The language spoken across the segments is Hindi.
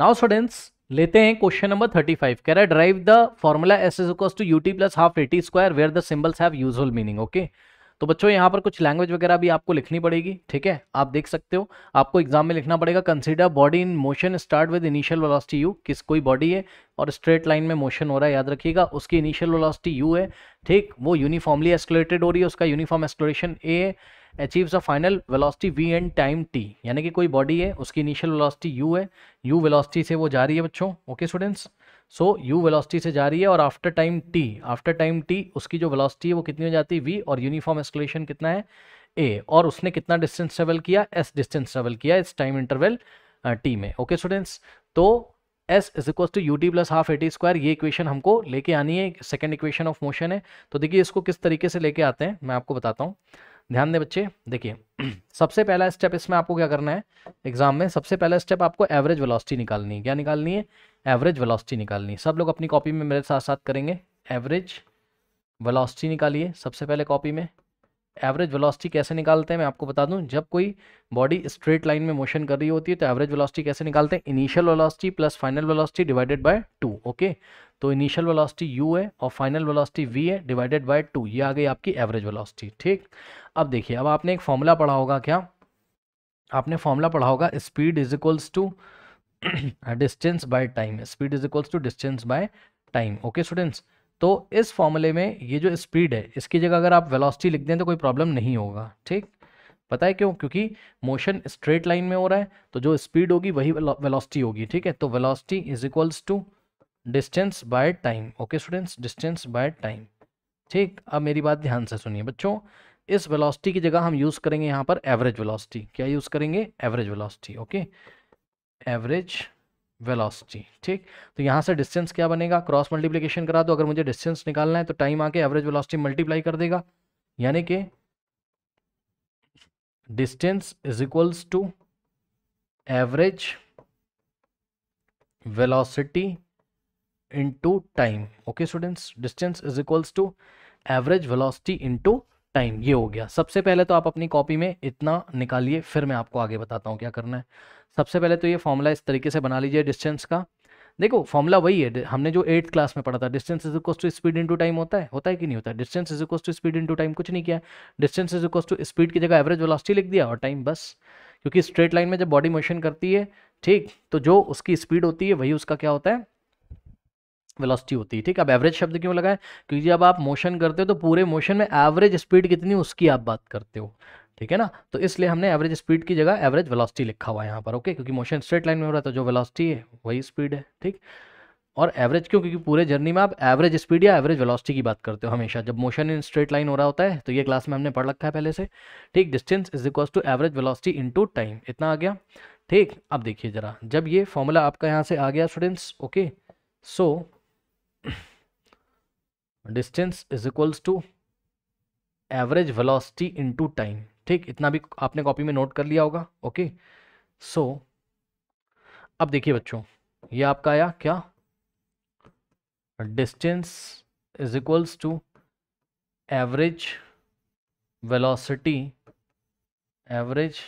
नाउ स्टूडेंट्स लेते हैं क्वेश्चन नंबर थर्टी फाइव कह रहा है derive the formula s is equals to u t plus half a t square where the symbols have usual meaning okay तो बच्चों यहाँ पर कुछ लैंग्वेज वगैरह भी आपको लिखनी पड़ेगी ठीक है आप देख सकते हो आपको एग्जाम में लिखना पड़ेगा consider body in motion start with initial velocity u किस कोई बॉडी है और स्ट्रेट लाइन में मोशन हो रहा है याद रखिएगा उसकी इनिशियल वेलोसिटी यू है ठीक वो यूनिफॉर्मली एस्कुलेटेड हो रही है उसका यूनिफॉर्म एस्कुलेशन ए है achieves a final velocity v and time t यानी कि कोई बॉडी है उसकी इनिशियल वेलोसिटी यू है यू वेलोसिटी से वो जा रही है बच्चों okay students so u velocity से जा रही है और after time t after time t उसकी जो वेलोसिटी है वो कितनी हो जाती है वी और यूनिफॉर्म एक्सकलेशन कितना है ए और उसने कितना डिस्टेंस ट्रेवल किया एस डिस्टेंस ट्रेवल किया इस टाइम इंटरवल टी में ओके स्टूडेंट्स तो s is equal to u t plus half a t square ये इक्वेशन हमको लेके आनी है सेकेंड इक्वेशन ऑफ मोशन है तो देखिए इसको किस तरीके से लेके आते हैं मैं आपको बताता हूँ ध्यान दें बच्चे देखिए सबसे पहला स्टेप इसमें आपको क्या करना है एग्जाम में सबसे पहला स्टेप आपको एवरेज वेलोसिटी निकालनी है क्या निकालनी है एवरेज वेलोसिटी निकालनी है सब लोग अपनी कॉपी में मेरे साथ साथ करेंगे एवरेज वेलोसिटी निकालिए सबसे पहले कॉपी में एवरेज वेलोसिटी कैसे निकालते हैं मैं आपको बता दूं जब कोई बॉडी स्ट्रेट लाइन में मोशन कर रही होती है तो एवरेज वेलोसिटी कैसे निकालते हैं initial velocity plus final velocity divided by two okay तो इनिशियल वेलोसिटी u है और फाइनल वेलोसिटी v है डिवाइडेड बाय टू ये आ गई आपकी एवरेज वेलोसिटी ठीक अब देखिए अब आपने एक फॉर्मूला पढ़ा होगा क्या आपने फॉर्मूला पढ़ा होगा speed is equals to distance by time speed is equals to distance by time okay students तो इस फॉर्मूले में ये जो स्पीड है इसकी जगह अगर आप वेलोसिटी लिख दें तो कोई प्रॉब्लम नहीं होगा ठीक पता है क्यों क्योंकि मोशन स्ट्रेट लाइन में हो रहा है तो जो स्पीड होगी वही वेलोसिटी होगी ठीक है तो velocity is equals to distance by time okay students distance by time ठीक अब मेरी बात ध्यान से सुनिए बच्चों इस वेलोसिटी की जगह हम यूज़ करेंगे यहाँ पर एवरेज वेलोसिटी क्या यूज़ करेंगे average velocity okay average velocity ठीक तो यहाँ से डिस्टेंस क्या बनेगा क्रॉस मल्टीप्लीकेशन करा दो अगर मुझे डिस्टेंस निकालना है तो टाइम आके एवरेज वेलोसिटी मल्टीप्लाई कर देगा यानी कि distance is equals to average velocity into time okay students distance is equals to average velocity into time ये हो गया सबसे पहले तो आप अपनी कॉपी में इतना निकालिए फिर मैं आपको आगे बताता हूँ क्या करना है सबसे पहले तो ये फॉर्मूला इस तरीके से बना लीजिए डिस्टेंस का देखो फॉर्मूला वही है हमने जो एट्थ क्लास में पढ़ा था distance is equals to speed into time होता है होता है कि नहीं होता distance is equals to speed into time कुछ नहीं किया distance is equal to speed की जगह एवरेज वेलोसिटी लिख दिया और टाइम बस क्योंकि स्ट्रेट लाइन में जब बॉडी मोशन करती है ठीक तो जो उसकी स्पीड होती है वही उसका क्या होता है वेलोसिटी होती है ठीक अब एवरेज शब्द क्यों लगाए क्योंकि जब आप मोशन करते हो तो पूरे मोशन में एवरेज स्पीड कितनी उसकी आप बात करते हो ठीक है ना तो इसलिए हमने एवरेज स्पीड की जगह एवरेज वेलोसिटी लिखा हुआ है यहाँ पर ओके क्योंकि मोशन स्ट्रेट लाइन में हो रहा है तो जो वेलोसिटी है वही स्पीड है ठीक और एवरेज क्यों क्योंकि पूरे जर्नी में आप एवरेज स्पीड या एवरेज वेलोसिटी की बात करते हो हमेशा जब मोशन इन स्ट्रेट लाइन हो रहा होता है तो ये क्लास में हमने पढ़ रखा है पहले से ठीक distance is equal to average velocity into time इतना आ गया ठीक अब देखिए जरा जब ये फॉर्मूला आपका यहाँ से आ गया students okay so distance is equals to average velocity into time ठीक इतना भी आपने कॉपी में नोट कर लिया होगा ओके सो अब देखिए बच्चों ये आपका आया क्या distance is equals to average velocity average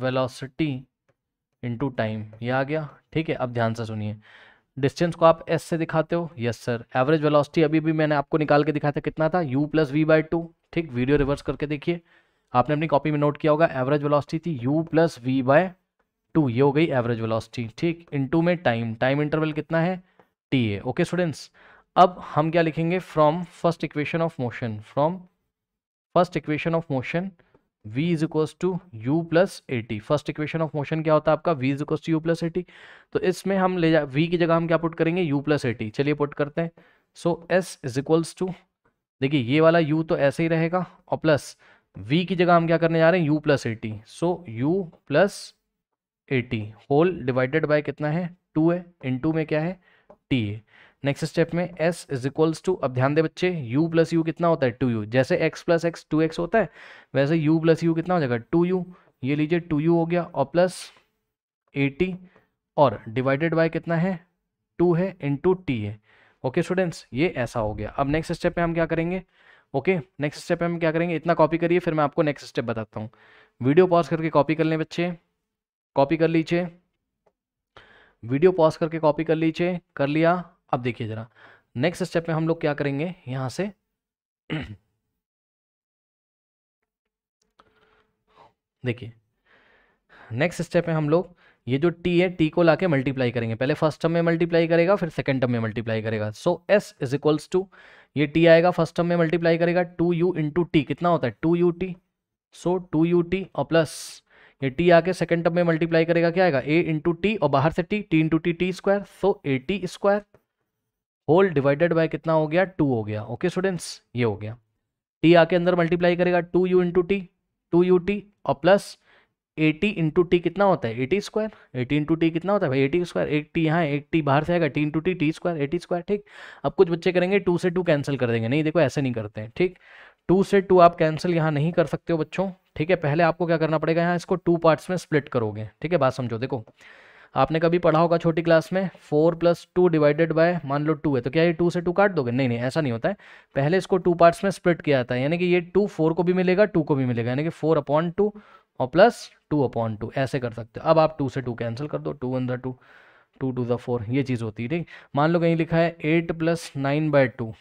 velocity into time ये आ गया ठीक है अब ध्यान से सुनिए डिस्टेंस को आप एस से दिखाते हो यस सर एवरेज वेलोसिटी अभी भी मैंने आपको निकाल के दिखाया था कितना था u plus v by two ठीक वीडियो रिवर्स करके देखिए आपने अपनी कॉपी में नोट किया होगा एवरेज वेलोसिटी थी u plus v by two ये हो गई एवरेज वेलोसिटी ठीक इनटू में टाइम टाइम इंटरवल कितना है टी ए ओके स्टूडेंट्स अब हम क्या लिखेंगे from first equation of motion from first equation of motion v is equal to u plus a t first equation of motion क्या होता है आपका v is equal to u plus a t तो इसमें हम ले जा v की जगह हम क्या पुट करेंगे u प्लस एटी चलिए पुट करते हैं so s is equals to देखिए ये वाला u तो ऐसे ही रहेगा और प्लस v की जगह हम क्या करने जा रहे हैं u plus a t so u plus a t whole divided by कितना है टू है इन टू में क्या है टी है नेक्स्ट स्टेप में एस इज इक्वल्स टू अब ध्यान दे बच्चे यू प्लस यू कितना होता है टू यू जैसे x plus x two x होता है वैसे यू प्लस यू कितना हो जाएगा टू यू ये लीजिए टू यू हो गया और प्लस एटी और डिवाइडेड बाय कितना है टू है इंटू टी है ओके स्टूडेंट्स ये ऐसा हो गया अब नेक्स्ट स्टेप में हम क्या करेंगे ओके नेक्स्ट स्टेप हम क्या करेंगे इतना कॉपी करिए फिर मैं आपको नेक्स्ट स्टेप बताता हूँ वीडियो पॉज करके कॉपी कर लें बच्चे कॉपी कर लीजिए वीडियो पॉज करके कॉपी कर लीजिए कर लिया अब देखिए ज़रा नेक्स्ट स्टेप में हम लोग क्या करेंगे यहां से देखिए नेक्स्ट स्टेप में हम लोग ये जो टी है टी को लाके मल्टीप्लाई करेंगे पहले फर्स्ट टर्म में मल्टीप्लाई करेगा फिर सेकंड टर्म में मल्टीप्लाई करेगा so s is equals to ये टी आएगा फर्स्ट टर्म में मल्टीप्लाई करेगा टू यू इंटू टी कितना होता है two u t so two u t और प्लस ये टी आके सेकंड टर्म में मल्टीप्लाई करेगा क्या आएगा ए इंटू टी और बाहर से t t into t t square so a t square whole divided by कितना हो गया टू हो गया ओके okay, स्टूडेंट्स ये हो गया टी आके अंदर मल्टीप्लाई करेगा two u into t two u t और प्लस एटी इंटू टी कितना होता है a t square a t into t कितना होता है भाई एटी स्क्वायर एक टी यहाँ एक टी बाहर से आएगा t into t t square a t square ठीक अब कुछ बच्चे करेंगे टू से टू कैंसिल कर देंगे नहीं देखो ऐसे नहीं करते हैं ठीक टू से टू आप कैंसिल यहाँ नहीं कर सकते हो बच्चों ठीक है पहले आपको क्या करना पड़ेगा यहाँ इसको टू पार्ट्स में स्प्लिट करोगे ठीक है बात समझो देखो आपने कभी पढ़ा होगा छोटी क्लास में four plus two divided by मान लो टू है तो क्या ये टू से टू काट दोगे नहीं नहीं ऐसा नहीं होता है पहले इसको टू पार्ट्स में स्प्लिट किया जाता है यानी कि ये टू फोर को भी मिलेगा टू को भी मिलेगा यानी कि फोर अपॉन टू और प्लस टू अपॉन टू ऐसे कर सकते हो अब आप टू से टू कैंसिल कर दो टू वन दू टू टू टू फोर ये चीज़ होती है ठीक मान लो कहीं लिखा है eight plus nine by two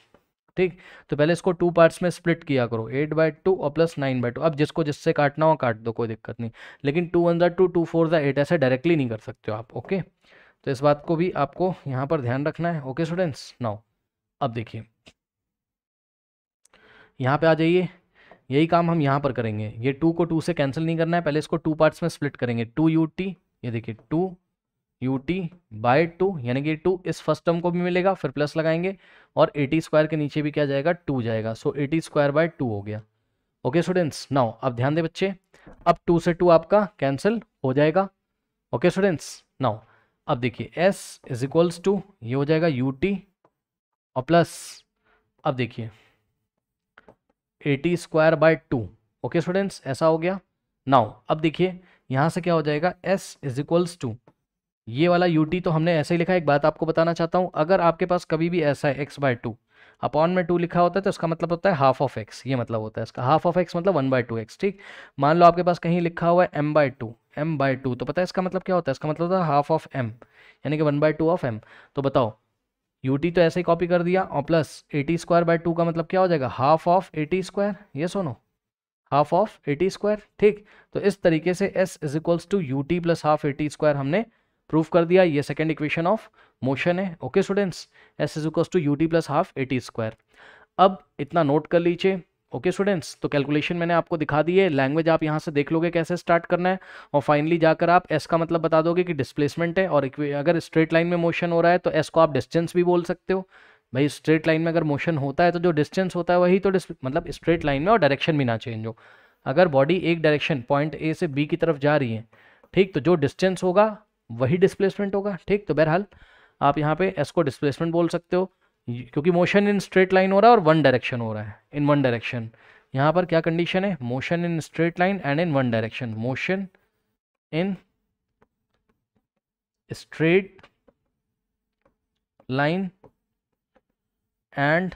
ठीक तो पहले इसको टू पार्ट्स में स्प्लिट किया करो एट बाय टू और प्लस नाइन बाय टू अब जिसको जिससे काटना हो काट दो कोई दिक्कत नहीं लेकिन टू वन दू टू फोर ज़ा एट ऐसे डायरेक्टली नहीं कर सकते हो आप ओके तो इस बात को भी आपको यहाँ पर ध्यान रखना है ओके स्टूडेंट्स नाउ अब देखिए यहाँ पे आ जाइए यही काम हम यहाँ पर करेंगे ये टू को टू से कैंसिल नहीं करना है पहले इसको टू पार्ट्स में स्प्लिट करेंगे टू यू टी ये देखिए two u t by two यानी कि टू इस फर्स्ट टर्म को भी मिलेगा फिर प्लस लगाएंगे और एटी स्क्वायर के नीचे भी क्या जाएगा टू जाएगा so a t square by two हो गया ओके स्टूडेंट्स नाउ अब ध्यान दें बच्चे अब टू से टू आपका कैंसिल हो जाएगा ओके स्टूडेंट्स नाउ अब देखिए एस इज इक्वल्स टू ये हो जाएगा यू टी और प्लस अब देखिए a t square by two okay students ऐसा हो गया नाउ अब देखिए यहां से क्या हो जाएगा एस इज इक्वल्स टू ये वाला यू टी तो हमने ऐसे ही लिखा एक बात आपको बताना चाहता हूँ अगर आपके पास कभी भी ऐसा है एक्स बाय टू अपॉन में टू लिखा होता है तो इसका मतलब होता है हाफ ऑफ एक्स ये मतलब होता है इसका हाफ ऑफ एक्स मतलब वन बाय टू एक्स ठीक मान लो आपके पास कहीं लिखा हुआ है m by two m by two तो पता है इसका मतलब क्या होता है इसका मतलब होता है हाफ ऑफ एम यानी कि one by two of m तो बताओ यू टी तो ऐसे ही कॉपी कर दिया और plus a t square by two का मतलब क्या हो जाएगा हाफ ऑफ एटी स्क्वायर ये सोनो हाफ ऑफ एटी स्क्वायर ठीक तो इस तरीके से s is equals to u t plus half a t square हमने प्रूफ कर दिया ये सेकेंड इक्वेशन ऑफ मोशन है okay students s is equal to u t plus half a t square अब इतना नोट कर लीजिए ओके स्टूडेंट्स तो कैलकुलेशन मैंने आपको दिखा दी है लैंग्वेज आप यहाँ से देख लोगे कैसे स्टार्ट करना है और फाइनली जाकर आप एस का मतलब बता दोगे कि डिस्प्लेसमेंट है और अगर स्ट्रेट लाइन में मोशन हो रहा है तो एस को आप डिस्टेंस भी बोल सकते हो भाई स्ट्रेट लाइन में अगर मोशन होता है तो जो डिस्टेंस होता है वही तो मतलब स्ट्रेट लाइन में और डायरेक्शन भी ना चेंज हो अगर बॉडी एक डायरेक्शन पॉइंट ए से बी की तरफ जा रही है ठीक तो जो डिस्टेंस होगा वही डिस्प्लेसमेंट होगा ठीक तो बहरहाल आप यहाँ पे एस को डिस्प्लेसमेंट बोल सकते हो क्योंकि मोशन इन स्ट्रेट लाइन हो रहा है और वन डायरेक्शन हो रहा है इन वन डायरेक्शन यहाँ पर क्या कंडीशन है motion in straight line and in one direction motion in straight line and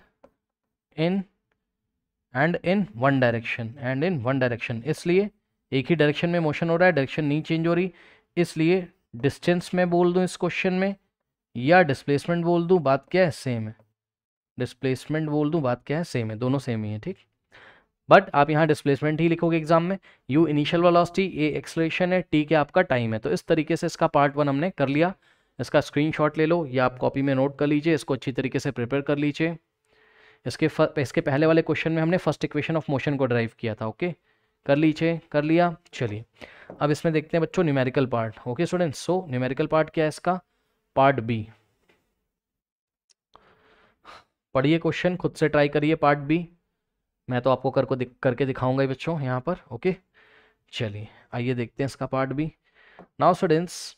in and in one direction and in one direction इसलिए एक ही डायरेक्शन में मोशन हो रहा है डायरेक्शन नहीं चेंज हो रही इसलिए डिस्टेंस में बोल दूँ इस क्वेश्चन में या डिस्प्लेसमेंट बोल दूँ बात क्या है सेम है डिस्प्लेसमेंट बोल दूँ बात क्या है सेम है दोनों सेम ही है ठीक बट आप यहाँ डिस्प्लेसमेंट ही लिखोगे एग्जाम में u initial velocity a acceleration है टी के आपका टाइम है तो इस तरीके से इसका पार्ट वन हमने कर लिया इसका स्क्रीनशॉट ले लो या आप कॉपी में नोट कर लीजिए इसको अच्छी तरीके से प्रिपेयर कर लीजिए इसके फ, इसके पहले वाले क्वेश्चन में हमने फर्स्ट इक्वेशन ऑफ मोशन को ड्राइव किया था ओके कर लीजिए कर लिया चलिए अब इसमें देखते हैं बच्चों numerical part okay students so numerical part क्या है इसका पार्ट बी पढ़िए क्वेश्चन खुद से ट्राई करिए पार्ट बी मैं तो आपको करके दिख, करके दिखाऊंगा ही बच्चों यहाँ पर ओके चलिए आइए देखते हैं इसका पार्ट बी नाउ स्टूडेंट्स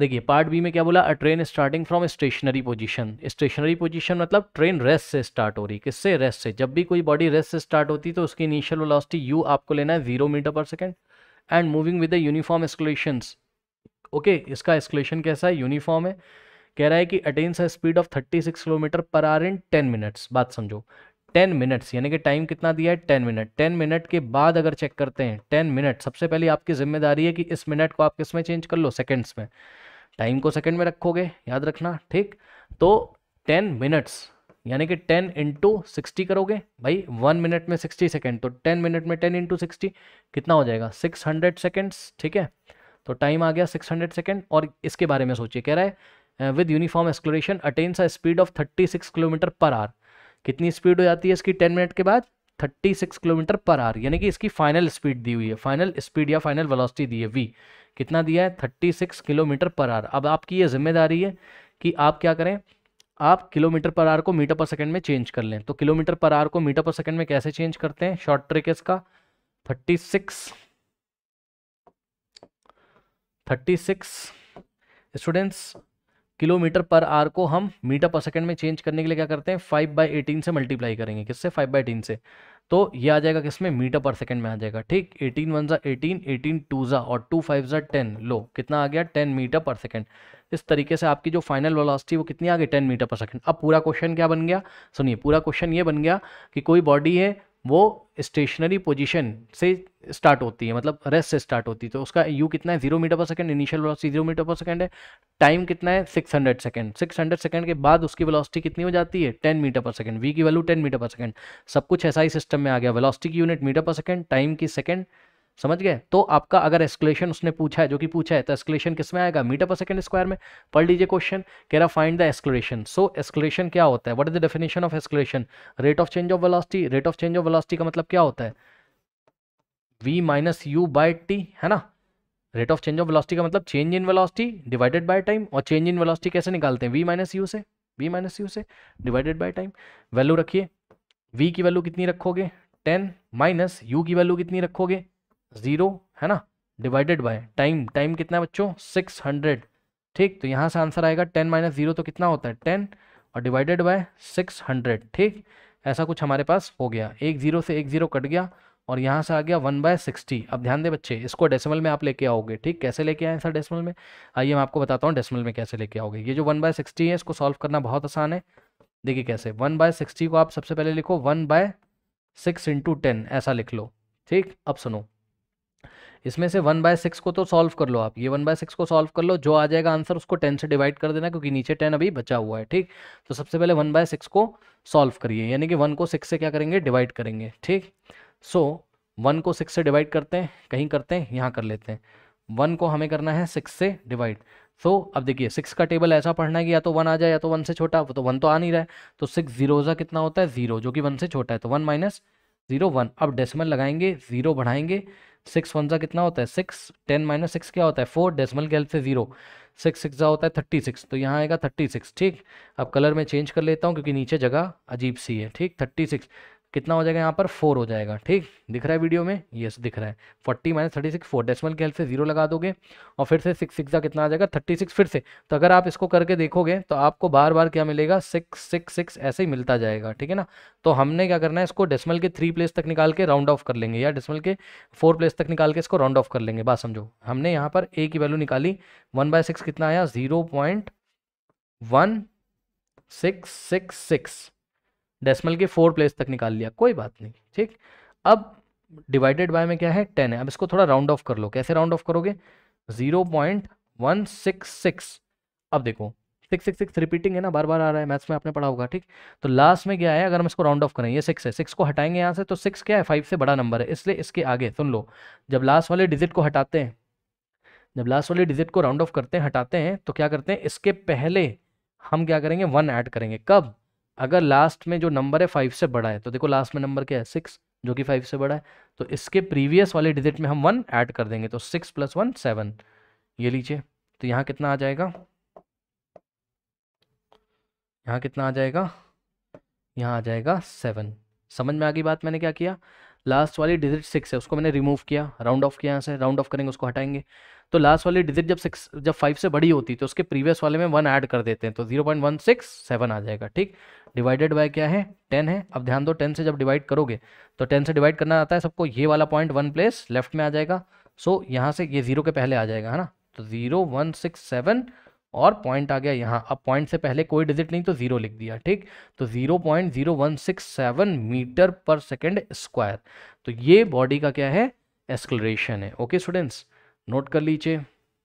देखिए पार्ट बी में क्या बोला a train starting from stationary position stationary position मतलब ट्रेन रेस्ट से स्टार्ट हो रही किससे रेस्ट से जब भी कोई बॉडी रेस्ट से स्टार्ट होती तो उसकी इनिशियल वेलोसिटी यू आपको लेना है zero metre per second and moving with the uniform accelerations okay इसका एस्कुलेशन कैसा है यूनिफॉर्म है कह रहा है कि अटेन्स है speed of 36 kilometre per hour in 10 minutes बात समझो 10 मिनट्स यानी कि टाइम कितना दिया है 10 मिनट 10 मिनट के बाद अगर चेक करते हैं 10 मिनट सबसे पहले आपकी जिम्मेदारी है कि इस मिनट को आप किस में चेंज कर लो सेकेंड्स में टाइम को सेकेंड में रखोगे याद रखना ठीक तो टेन मिनट्स यानी कि 10 इंटू सिक्सटी करोगे भाई वन मिनट में 60 सेकेंड तो 10 मिनट में 10 इंटू सिक्सटी कितना हो जाएगा 600 सेकेंड्स ठीक है तो टाइम आ गया 600 सेकेंड और इसके बारे में सोचिए कह रहा है with uniform exploration attains a speed of 36 kilometre per hour कितनी स्पीड हो जाती है इसकी 10 मिनट के बाद 36 किलोमीटर पर आर यानी कि इसकी फाइनल स्पीड दी हुई है फाइनल स्पीड या फाइनल वेलोसिटी दी है वी कितना दिया है 36 किलोमीटर पर आर अब आपकी ये जिम्मेदारी है कि आप क्या करें आप किलोमीटर पर आर को मीटर पर सेकंड में चेंज कर लें तो किलोमीटर पर आर को मीटर पर सेकंड में कैसे चेंज करते हैं शॉर्ट ट्रिक इसका thirty six thirty six students kilometre per hour को हम मीटर पर सेकंड में चेंज करने के लिए क्या करते हैं फाइव बाई एटीन से मल्टीप्लाई करेंगे किससे फाइव बाई एटीन से तो ये आ जाएगा किसमें मीटर पर सेकंड में आ जाएगा ठीक एटीन वन ज़ा एटीन एटीन टू ज़ा और टू फाइव ज़ा टेन लो कितना आ गया टेन मीटर पर सेकंड इस तरीके से आपकी जो फाइनल वेलोसिटी वो कितनी आ गई टेन मीटर पर सेकेंड अब पूरा क्वेश्चन क्या बन गया सुनिए पूरा क्वेश्चन ये बन गया कि कोई बॉडी है वो स्टेशनरी पोजीशन से स्टार्ट होती है मतलब रेस्ट से स्टार्ट होती है तो उसका यू कितना है zero metre per second initial velocity zero metre per second है टाइम कितना है six hundred second six hundred second के बाद उसकी वेलोसिटी कितनी हो जाती है ten metre per second v की value ten metre per second सब कुछ ऐसा ही सिस्टम में आ गया वेलोसिटी की unit metre per second time की सेकंड समझ गए तो आपका अगर एस्कुलेशन उसने पूछा है जो कि पूछा है तो एस्कुलेशन किस में आएगा मीटर पर सेकंड स्क्वायर में पढ़ लीजिए क्वेश्चन कह रहा फाइंड द एस्कुलेशन सो एस्कुलेशन क्या होता है what is the definition of acceleration rate of change of velocity rate of change of velocity का मतलब क्या होता है v minus u by t है ना rate of change of velocity का मतलब change in velocity divided by time और चेंज इन वेलोसिटी कैसे निकालते हैं वी माइनस यू से वी माइनस यू से डिवाइडेड बाय टाइम वैल्यू रखिए वी की वैल्यू कितनी रखोगे टेन माइनस यू की वैल्यू कितनी रखोगे ज़ीरो है ना डिवाइडेड बाय टाइम टाइम कितना है बच्चों सिक्स हंड्रेड ठीक तो यहाँ से आंसर आएगा टेन माइनस ज़ीरो तो कितना होता है टेन और डिवाइडेड बाय सिक्स हंड्रेड ठीक ऐसा कुछ हमारे पास हो गया एक ज़ीरो से एक ज़ीरो कट गया और यहाँ से आ गया वन बाय सिक्सटी अब ध्यान दें बच्चे इसको डेसिमल में आप लेके आओगे ठीक कैसे लेके आए सर डेसिमल में आइए मैं आपको बताता हूँ डेसिमल में कैसे लेके आओगे ये जो वन बाय सिक्सटी है इसको सॉल्व करना बहुत आसान है देखिए कैसे वन बाय सिक्सटी को आप सबसे पहले लिखो one by six into ten ऐसा लिख लो ठीक अब सुनो इसमें से वन बाय सिक्स को तो सॉल्व कर लो आप ये वन बाय सिक्स को सॉल्व कर लो जो आ जाएगा आंसर उसको टेन से डिवाइड कर देना क्योंकि नीचे टेन अभी बचा हुआ है ठीक तो सबसे पहले वन बाय सिक्स को सॉल्व करिए यानी कि वन को सिक्स से क्या करेंगे डिवाइड करेंगे ठीक सो वन को सिक्स से डिवाइड करते हैं कहीं करते हैं यहाँ कर लेते हैं वन को हमें करना है सिक्स से डिवाइड सो so, अब देखिए सिक्स का टेबल ऐसा पढ़ना है कि या तो वन आ जाए या तो वन से छोटा तो वन तो आ नहीं रहा है तो सिक्स जीरो जा कितना होता है जीरो जो कि वन से छोटा है तो वन माइनस जीरो वन अब डेसिमल लगाएंगे जीरो बढ़ाएंगे सिक्स वन सा कितना होता है सिक्स टेन माइनस सिक्स क्या होता है फोर डेसिमल के हेल्प से जीरो सिक्स सिक्स होता है थर्टी सिक्स तो यहाँ आएगा थर्टी सिक्स ठीक अब कलर में चेंज कर लेता हूँ क्योंकि नीचे जगह अजीब सी है ठीक थर्टी सिक्स कितना हो जाएगा यहाँ पर फोर हो जाएगा ठीक दिख रहा है वीडियो में यस दिख रहा है forty minus thirty six four decimal के हेल्प से जीरो लगा दोगे और फिर से सिक्स सिक्स का कितना आ जाएगा थर्टी सिक्स फिर से तो अगर आप इसको करके देखोगे तो आपको बार बार क्या मिलेगा सिक्स सिक्स सिक्स ऐसे ही मिलता जाएगा ठीक है ना तो हमने क्या करना है इसको डेसमल के थ्री प्लेस तक निकाल के राउंड ऑफ कर लेंगे या डेसमल के फोर प्लेस तक निकाल के इसको राउंड ऑफ कर लेंगे बात समझो हमने यहाँ पर ए की वैल्यू निकाली वन बाय सिक्स कितना आया zero point one six six six decimal के फोर प्लेस तक निकाल लिया कोई बात नहीं ठीक अब डिवाइडेड बाय में क्या है टेन है अब इसको थोड़ा राउंड ऑफ कर लो कैसे राउंड ऑफ करोगे zero point one six six अब देखो सिक्स सिक्स सिक्स रिपीटिंग है ना बार बार आ रहा है मैथ्स में आपने पढ़ा होगा ठीक तो लास्ट में क्या है अगर हम इसको राउंड ऑफ करें ये सिक्स है सिक्स को हटाएंगे यहाँ से तो सिक्स क्या है फाइव से बड़ा नंबर है इसलिए इसके आगे सुन लो जब लास्ट वाले डिजिट को हटाते हैं जब लास्ट वाले डिजिट को राउंड ऑफ करते हैं हटाते हैं तो क्या करते हैं इसके पहले हम क्या करेंगे वन ऐड करेंगे कब अगर लास्ट में जो नंबर है फाइव से बड़ा है तो देखो लास्ट में नंबर क्या है सिक्स जो कि फाइव से बड़ा है तो इसके प्रीवियस वाले डिजिट में हम वन ऐड कर देंगे तो सिक्स प्लस वन सेवन ये लीजिए तो यहाँ कितना आ जाएगा यहाँ कितना आ जाएगा यहाँ आ जाएगा सेवन समझ में आ गई बात मैंने क्या किया लास्ट वाली डिजिट सिक्स है उसको मैंने रिमूव किया राउंड ऑफ किया यहाँ से राउंड ऑफ करेंगे उसको हटाएंगे तो लास्ट वाली डिजिट जब सिक्स जब फाइव से बड़ी होती है तो उसके प्रीवियस वाले में वन ऐड कर देते हैं तो zero point one six seven आ जाएगा ठीक डिवाइडेड बाय क्या है टेन है अब ध्यान दो टेन से जब डिवाइड करोगे तो टेन से डिवाइड करना आता है सबको ये वाला पॉइंट वन प्लेस लेफ्ट में आ जाएगा सो यहाँ से ये जीरो के पहले आ जाएगा है ना तो जीरो वन सिक्स सेवन और पॉइंट आ गया यहाँ अब पॉइंट से पहले कोई डिजिट नहीं तो ज़ीरो लिख दिया ठीक तो zero point zero one six seven metre per second square तो ये बॉडी का क्या है एक्सलरेशन है ओके स्टूडेंट्स नोट कर लीजिए